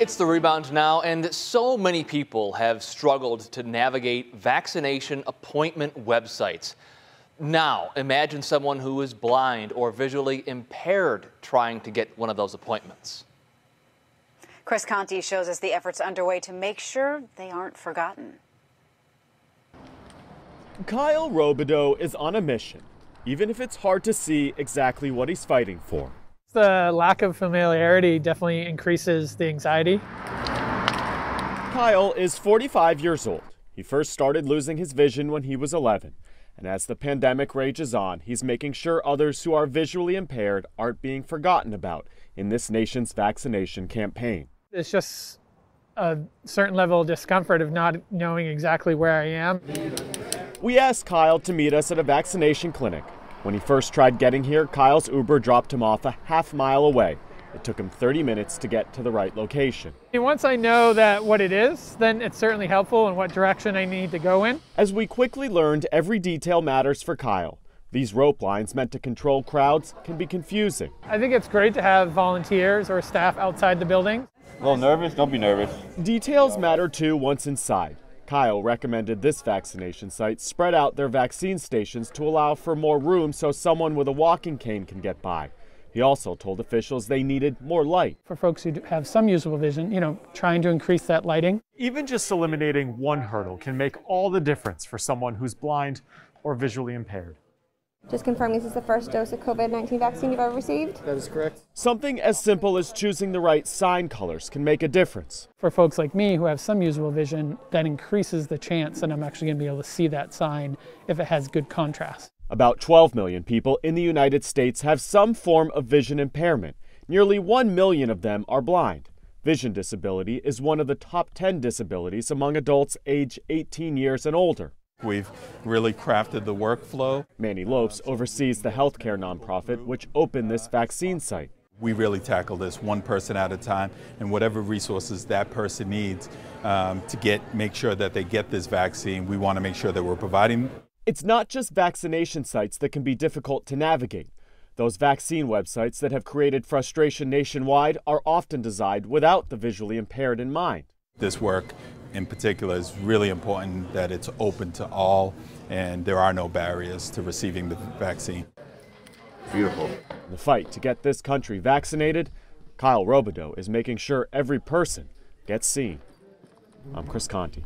It's the rebound now, and so many people have struggled to navigate vaccination appointment websites. Now, imagine someone who is blind or visually impaired trying to get one of those appointments. Chris Conti shows us the efforts underway to make sure they aren't forgotten. Kyle Robideau is on a mission, even if it's hard to see exactly what he's fighting for. The lack of familiarity definitely increases the anxiety. Kyle is 45 years old. He first started losing his vision when he was 11. And as the pandemic rages on, he's making sure others who are visually impaired aren't being forgotten about in this nation's vaccination campaign. It's just a certain level of discomfort of not knowing exactly where I am. We asked Kyle to meet us at a vaccination clinic when he first tried getting here, Kyle's Uber dropped him off a half mile away. It took him 30 minutes to get to the right location. Once I know that what it is, then it's certainly helpful in what direction I need to go in. As we quickly learned, every detail matters for Kyle. These rope lines meant to control crowds can be confusing. I think it's great to have volunteers or staff outside the building. A little nervous? Don't be nervous. Details matter too once inside. Kyle recommended this vaccination site spread out their vaccine stations to allow for more room so someone with a walking cane can get by. He also told officials they needed more light. For folks who have some usable vision, you know, trying to increase that lighting. Even just eliminating one hurdle can make all the difference for someone who's blind or visually impaired. Just confirm this is the first dose of COVID 19 vaccine you've ever received? That is correct. Something as simple as choosing the right sign colors can make a difference. For folks like me who have some usable vision, that increases the chance that I'm actually going to be able to see that sign if it has good contrast. About 12 million people in the United States have some form of vision impairment. Nearly 1 million of them are blind. Vision disability is one of the top 10 disabilities among adults age 18 years and older. We've really crafted the workflow. Manny Lopes oversees the healthcare nonprofit which opened this vaccine site. We really tackle this one person at a time and whatever resources that person needs um, to get make sure that they get this vaccine, we want to make sure that we're providing. It's not just vaccination sites that can be difficult to navigate. Those vaccine websites that have created frustration nationwide are often designed without the visually impaired in mind. This work in particular is really important that it's open to all and there are no barriers to receiving the vaccine. Beautiful. In the fight to get this country vaccinated, Kyle Robideau is making sure every person gets seen. I'm Chris Conti.